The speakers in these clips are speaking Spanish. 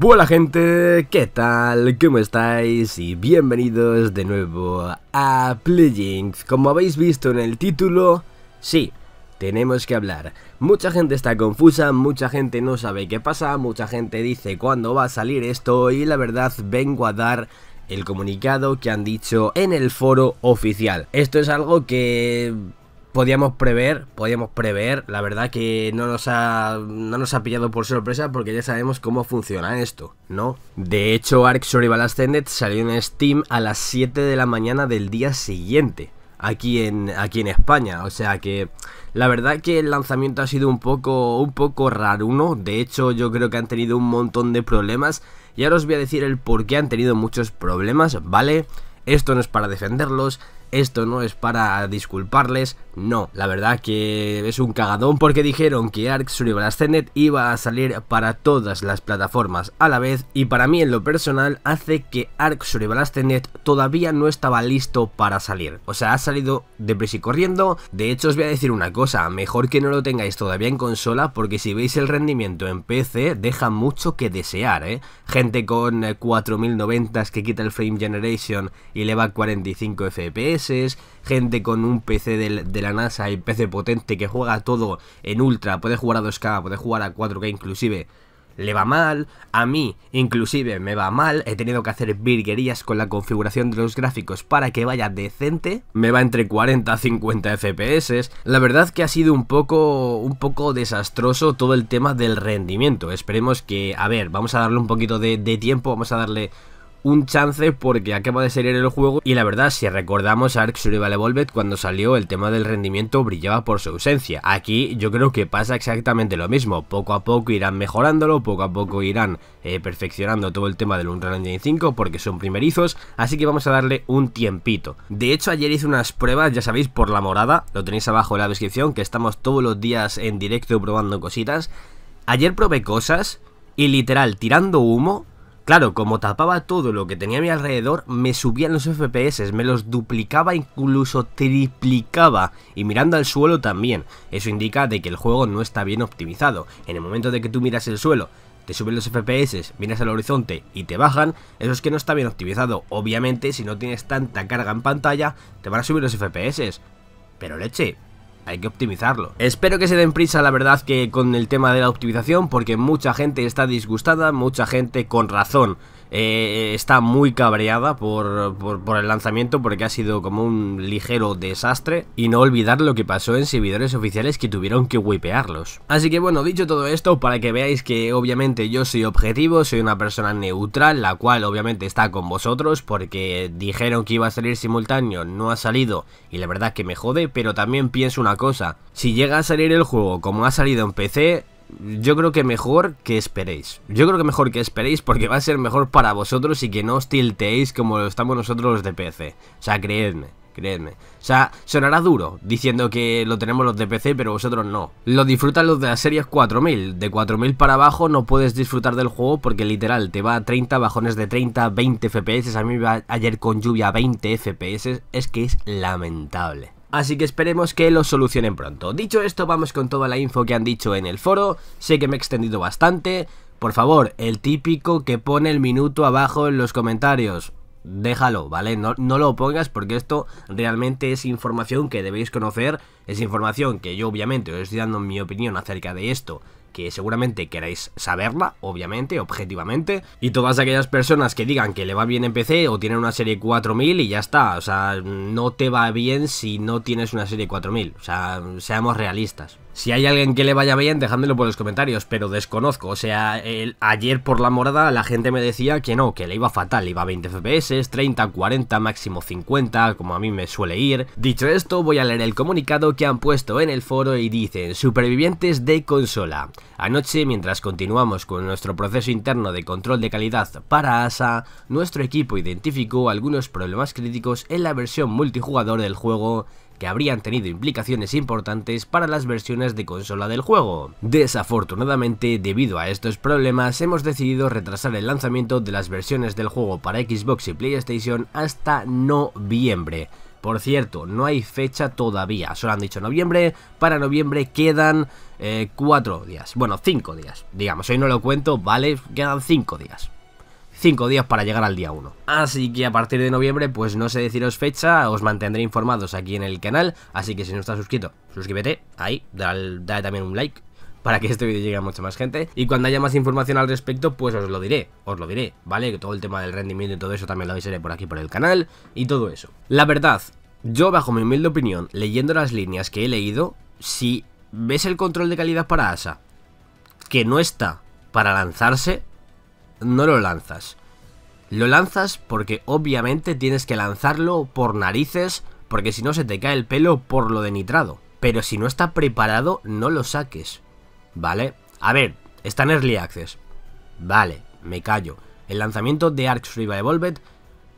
Buena gente, ¿qué tal? ¿Cómo estáis? Y bienvenidos de nuevo a Playing. Como habéis visto en el título, sí, tenemos que hablar. Mucha gente está confusa, mucha gente no sabe qué pasa, mucha gente dice cuándo va a salir esto y la verdad vengo a dar el comunicado que han dicho en el foro oficial. Esto es algo que podíamos prever, podíamos prever, la verdad que no nos ha nos ha pillado por sorpresa porque ya sabemos cómo funciona esto, ¿no? De hecho, Ark Survival Ascended salió en Steam a las 7 de la mañana del día siguiente. Aquí en, aquí en España, o sea que la verdad que el lanzamiento ha sido un poco un poco uno de hecho yo creo que han tenido un montón de problemas y ahora os voy a decir el por qué han tenido muchos problemas, ¿vale? Esto no es para defenderlos, esto no es para disculparles, no, la verdad que es un cagadón porque dijeron que Ark Survival Ascended iba a salir para todas las plataformas a la vez y para mí en lo personal hace que Ark Survival Ascended todavía no estaba listo para salir, o sea, ha salido deprisa y corriendo, de hecho os voy a decir una cosa, mejor que no lo tengáis todavía en consola porque si veis el rendimiento en PC deja mucho que desear, ¿eh? gente con 4090 eh, que quita el frame generation y le va 45 fps gente con un PC de, la NASA y PC potente que juega todo en ultra, puede jugar a 2K, puede jugar a 4K inclusive, le va mal, a mí inclusive me va mal, he tenido que hacer virguerías con la configuración de los gráficos para que vaya decente, me va entre 40 a 50 FPS, la verdad que ha sido un poco, un poco desastroso todo el tema del rendimiento, esperemos que, a ver, vamos a darle un poquito de tiempo, vamos a darle un chance porque acaba de salir el juego y la verdad si recordamos a Ark Survival Evolved cuando salió el tema del rendimiento brillaba por su ausencia. Aquí yo creo que pasa exactamente lo mismo, poco a poco irán mejorándolo, poco a poco irán eh, perfeccionando todo el tema del Unreal Engine 5 porque son primerizos, así que vamos a darle un tiempito. De hecho ayer hice unas pruebas, ya sabéis, por la morada, lo tenéis abajo en la descripción que estamos todos los días en directo probando cositas. Ayer probé cosas y literal tirando humo Claro, como tapaba todo lo que tenía a mi alrededor, me subían los FPS, me los duplicaba, incluso triplicaba, y mirando al suelo también. Eso indica de que el juego no está bien optimizado. En el momento de que tú miras el suelo, te suben los FPS, miras al horizonte y te bajan, eso es que no está bien optimizado. Obviamente, si no tienes tanta carga en pantalla, te van a subir los FPS. Pero leche, hay que optimizarlo. Espero que se den prisa, la verdad, que con el tema de la optimización, porque mucha gente está disgustada, mucha gente con razón eh, está muy cabreada por, por, por, el lanzamiento porque ha sido como un ligero desastre y no olvidar lo que pasó en servidores oficiales que tuvieron que wipearlos. Así que bueno, dicho todo esto, para que veáis que obviamente yo soy objetivo, soy una persona neutral, la cual obviamente está con vosotros porque dijeron que iba a salir simultáneo, no ha salido y la verdad que me jode, pero también pienso una cosa, si llega a salir el juego como ha salido en PC, yo creo que mejor que esperéis. Yo creo que mejor que esperéis porque va a ser mejor para vosotros y que no os tilteéis como estamos nosotros los de PC. O sea, creedme, creedme. O sea, sonará duro diciendo que lo tenemos los de PC, pero vosotros no. Lo disfrutan los de las series 4000. De 4000 para abajo no puedes disfrutar del juego porque literal te va a 30, bajones de 30, 20 FPS. A mí me va ayer con lluvia 20 FPS. Es que es lamentable. Así que esperemos que lo solucionen pronto. Dicho esto, vamos con toda la info que han dicho en el foro. Sé que me he extendido bastante. Por favor, el típico que pone el minuto abajo en los comentarios. Déjalo, ¿vale? No, lo pongas porque esto realmente es información que debéis conocer. Es información que yo obviamente os estoy dando mi opinión acerca de esto que seguramente queráis saberla, obviamente, objetivamente. Y todas aquellas personas que digan que le va bien en PC o tienen una serie 4000 y ya está. O sea, no te va bien si no tienes una serie 4000. O sea, seamos realistas. Si hay alguien que le vaya bien, dejádmelo por los comentarios, pero desconozco. O sea, ayer por la morada la gente me decía que no, que le iba fatal, iba a 20 FPS, 30, 40, máximo 50, como a mí me suele ir. Dicho esto, voy a leer el comunicado que han puesto en el foro y dicen, supervivientes de consola. Anoche, mientras continuamos con nuestro proceso interno de control de calidad para ASA, nuestro equipo identificó algunos problemas críticos en la versión multijugador del juego que habrían tenido implicaciones importantes para las versiones de consola del juego. Desafortunadamente, debido a estos problemas, hemos decidido retrasar el lanzamiento de las versiones del juego para Xbox y PlayStation hasta noviembre. Por cierto, no hay fecha todavía, solo han dicho noviembre, para noviembre quedan 4 eh, días, bueno 5 días, digamos, hoy no lo cuento, vale, quedan 5 días. 5 días para llegar al día 1. Así que a partir de noviembre, pues no sé deciros fecha, os mantendré informados aquí en el canal, así que si no estás suscrito, suscríbete, ahí, dale, también un like, para que este vídeo llegue a mucha más gente. Y cuando haya más información al respecto, pues os lo diré, os lo diré, ¿vale? Todo el tema del rendimiento y todo eso también lo avisaré por aquí por el canal y todo eso. La verdad, yo bajo mi humilde opinión, leyendo las líneas que he leído, si ves el control de calidad para ASA, que no está para lanzarse, no lo lanzas. Lo lanzas porque obviamente tienes que lanzarlo por narices, porque si no se te cae el pelo por lo de nitrado. Pero si no está preparado, no lo saques. ¿Vale? A ver, está en Early Access. Vale, me callo. El lanzamiento de Arx Evolved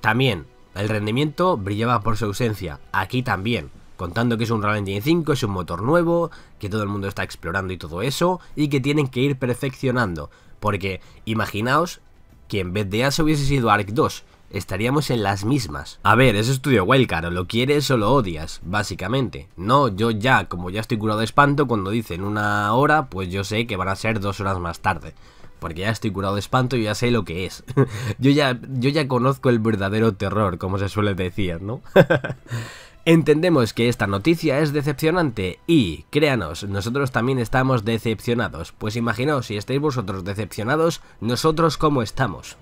también. El rendimiento brillaba por su ausencia. Aquí también. Contando que es un Real Engine 5, es un motor nuevo, que todo el mundo está explorando y todo eso, y que tienen que ir perfeccionando. Porque imaginaos que en vez de AS hubiese sido Ark 2, estaríamos en las mismas. A ver, ese estudio Wildcard, lo quieres o lo odias, básicamente. No, yo ya, como ya estoy curado de espanto, cuando dicen una hora, pues yo sé que van a ser dos horas más tarde. Porque ya estoy curado de espanto y ya sé lo que es. yo, ya, yo ya conozco el verdadero terror, como se suele decir, ¿no? Entendemos que esta noticia es decepcionante y, créanos, nosotros también estamos decepcionados. Pues imaginaos si estáis vosotros decepcionados, nosotros cómo estamos.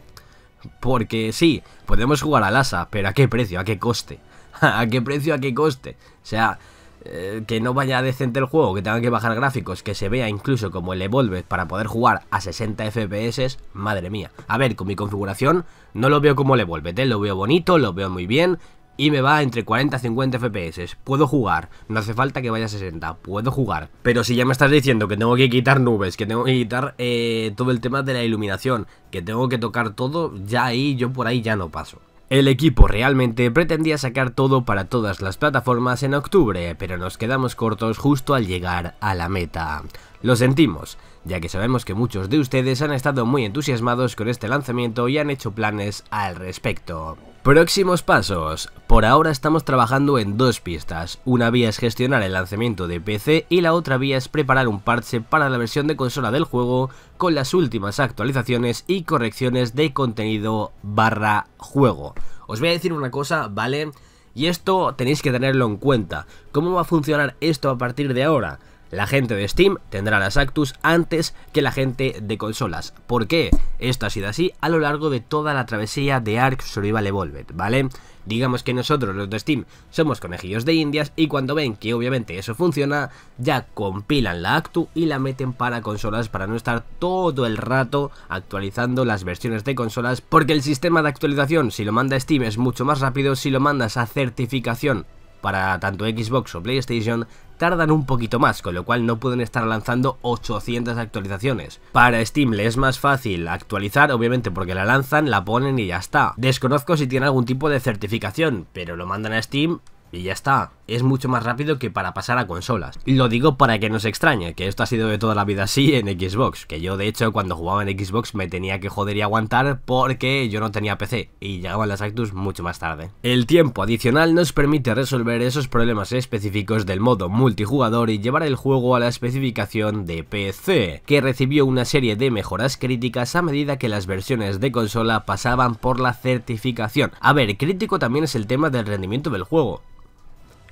Porque sí, podemos jugar al asa, pero ¿a qué precio? ¿A qué coste? ¿A qué precio? ¿A qué coste? O sea, eh, que no vaya decente el juego, que tengan que bajar gráficos, que se vea incluso como el Evolved para poder jugar a 60 FPS, madre mía. A ver, con mi configuración no lo veo como el Evolved, ¿eh? lo veo bonito, lo veo muy bien, y me va entre 40 y 50 FPS. Puedo jugar, no hace falta que vaya a 60, puedo jugar. Pero si ya me estás diciendo que tengo que quitar nubes, que tengo que quitar eh, todo el tema de la iluminación, que tengo que tocar todo, ya ahí yo por ahí ya no paso. El equipo realmente pretendía sacar todo para todas las plataformas en octubre, pero nos quedamos cortos justo al llegar a la meta. Lo sentimos, ya que sabemos que muchos de ustedes han estado muy entusiasmados con este lanzamiento y han hecho planes al respecto. Próximos pasos. Por ahora estamos trabajando en dos pistas. Una vía es gestionar el lanzamiento de PC y la otra vía es preparar un parche para la versión de consola del juego con las últimas actualizaciones y correcciones de contenido barra juego. Os voy a decir una cosa, ¿vale? Y esto tenéis que tenerlo en cuenta. ¿Cómo va a funcionar esto a partir de ahora? La gente de Steam tendrá las Actus antes que la gente de consolas. ¿Por qué? Esto ha sido así a lo largo de toda la travesía de Ark Survival Evolved, ¿vale? Digamos que nosotros los de Steam somos conejillos de indias y cuando ven que obviamente eso funciona, ya compilan la Actu y la meten para consolas para no estar todo el rato actualizando las versiones de consolas porque el sistema de actualización si lo manda Steam es mucho más rápido, si lo mandas a certificación para tanto Xbox o PlayStation tardan un poquito más, con lo cual no pueden estar lanzando 800 actualizaciones. Para Steam le es más fácil actualizar, obviamente porque la lanzan, la ponen y ya está. Desconozco si tiene algún tipo de certificación, pero lo mandan a Steam y ya está, es mucho más rápido que para pasar a consolas. Lo digo para que no se extrañe, que esto ha sido de toda la vida así en Xbox, que yo de hecho cuando jugaba en Xbox me tenía que joder y aguantar porque yo no tenía PC y llegaban las Actus mucho más tarde. El tiempo adicional nos permite resolver esos problemas específicos del modo multijugador y llevar el juego a la especificación de PC, que recibió una serie de mejoras críticas a medida que las versiones de consola pasaban por la certificación. A ver, crítico también es el tema del rendimiento del juego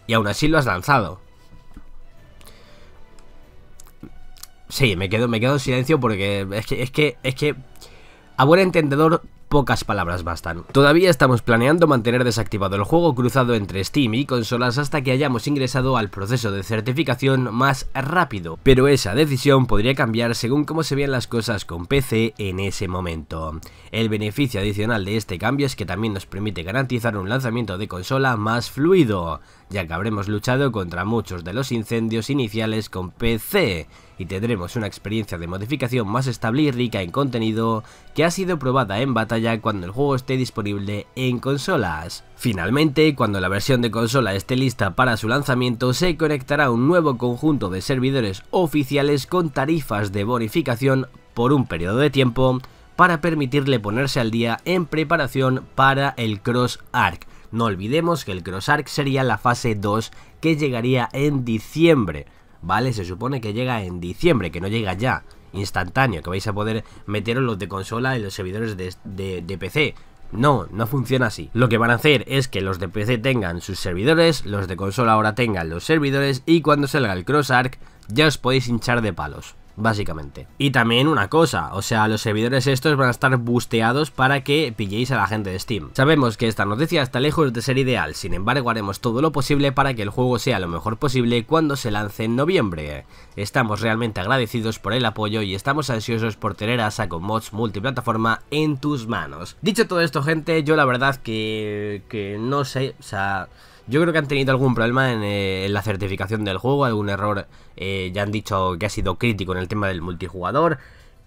y aún así lo has lanzado. Sí, me quedo, me quedo en silencio porque es que, es que, es que, a buen entendedor, pocas palabras bastan. Todavía estamos planeando mantener desactivado el juego cruzado entre Steam y consolas hasta que hayamos ingresado al proceso de certificación más rápido, pero esa decisión podría cambiar según cómo se vean las cosas con PC en ese momento. El beneficio adicional de este cambio es que también nos permite garantizar un lanzamiento de consola más fluido, ya que habremos luchado contra muchos de los incendios iniciales con PC, y tendremos una experiencia de modificación más estable y rica en contenido que ha sido probada en batalla cuando el juego esté disponible en consolas. Finalmente, cuando la versión de consola esté lista para su lanzamiento, se conectará un nuevo conjunto de servidores oficiales con tarifas de bonificación por un periodo de tiempo para permitirle ponerse al día en preparación para el Cross Arc. No olvidemos que el Cross Arc sería la fase 2 que llegaría en diciembre, ¿vale? Se supone que llega en diciembre, que no llega ya, instantáneo, que vais a poder meteros los de consola en los servidores de, PC, no, no funciona así. Lo que van a hacer es que los de PC tengan sus servidores, los de consola ahora tengan los servidores y cuando salga el CrossArc ya os podéis hinchar de palos básicamente. Y también una cosa, o sea, los servidores estos van a estar busteados para que pilléis a la gente de Steam. Sabemos que esta noticia está lejos de ser ideal, sin embargo haremos todo lo posible para que el juego sea lo mejor posible cuando se lance en noviembre. Estamos realmente agradecidos por el apoyo y estamos ansiosos por tener a Saco Mods multiplataforma en tus manos. Dicho todo esto gente, yo la verdad que, que no sé, o sea... Yo creo que han tenido algún problema en, eh, la certificación del juego, algún error, eh, ya han dicho que ha sido crítico en el tema del multijugador.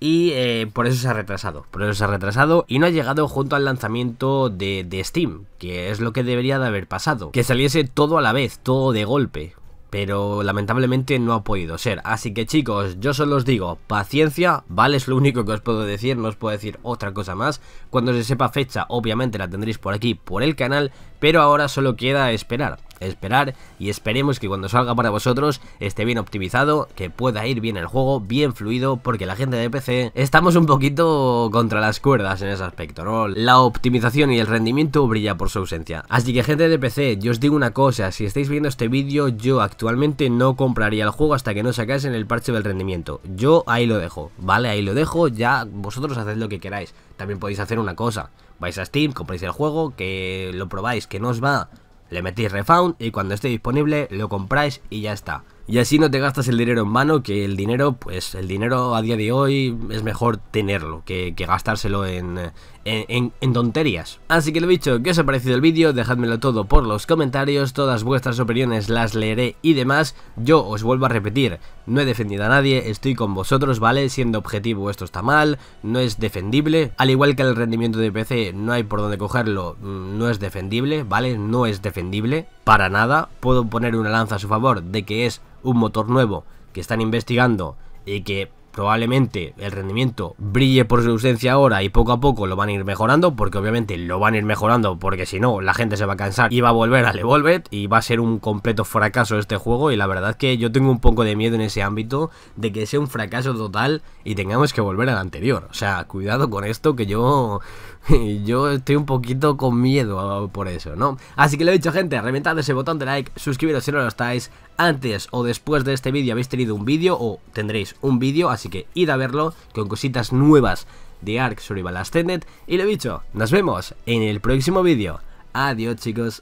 Y eh, por eso se ha retrasado, por eso se ha retrasado y no ha llegado junto al lanzamiento de, de Steam, que es lo que debería de haber pasado, que saliese todo a la vez, todo de golpe, pero lamentablemente no ha podido ser. Así que chicos, yo solo os digo, paciencia, vale, es lo único que os puedo decir, no os puedo decir otra cosa más. Cuando se sepa fecha, obviamente la tendréis por aquí, por el canal, pero ahora solo queda esperar esperar y esperemos que cuando salga para vosotros esté bien optimizado, que pueda ir bien el juego, bien fluido, porque la gente de PC estamos un poquito contra las cuerdas en ese aspecto, ¿no? La optimización y el rendimiento brilla por su ausencia. Así que gente de PC, yo os digo una cosa, si estáis viendo este vídeo, yo actualmente no compraría el juego hasta que no en el parche del rendimiento. Yo ahí lo dejo, ¿vale? Ahí lo dejo, ya vosotros haced lo que queráis. También podéis hacer una cosa, vais a Steam, compráis el juego, que lo probáis, que no os va, le metís refund y cuando esté disponible lo compráis y ya está. Y así no te gastas el dinero en mano, que el dinero, pues el dinero a día de hoy es mejor tenerlo que, que gastárselo en, en, tonterías. Así que lo dicho, ¿qué os ha parecido el vídeo? dejadmelo todo por los comentarios, todas vuestras opiniones las leeré y demás. Yo os vuelvo a repetir, no he defendido a nadie, estoy con vosotros, ¿vale? Siendo objetivo esto está mal, no es defendible. Al igual que el rendimiento de PC, no hay por dónde cogerlo, mm, no es defendible, ¿vale? No es defendible, para nada. Puedo poner una lanza a su favor de que es un motor nuevo que están investigando y que probablemente el rendimiento brille por su ausencia ahora y poco a poco lo van a ir mejorando, porque obviamente lo van a ir mejorando, porque si no, la gente se va a cansar y va a volver al Evolved y va a ser un completo fracaso este juego. Y la verdad que yo tengo un poco de miedo en ese ámbito de que sea un fracaso total y tengamos que volver al anterior. O sea, cuidado con esto, que yo, yo estoy un poquito con miedo por eso, ¿no? Así que lo he dicho, gente, reventad ese botón de like, suscribiros si no lo estáis. Antes o después de este vídeo habéis tenido un vídeo o tendréis un vídeo, así que id a verlo con cositas nuevas de Ark Survival Ascended. Y lo dicho, nos vemos en el próximo vídeo. Adiós chicos.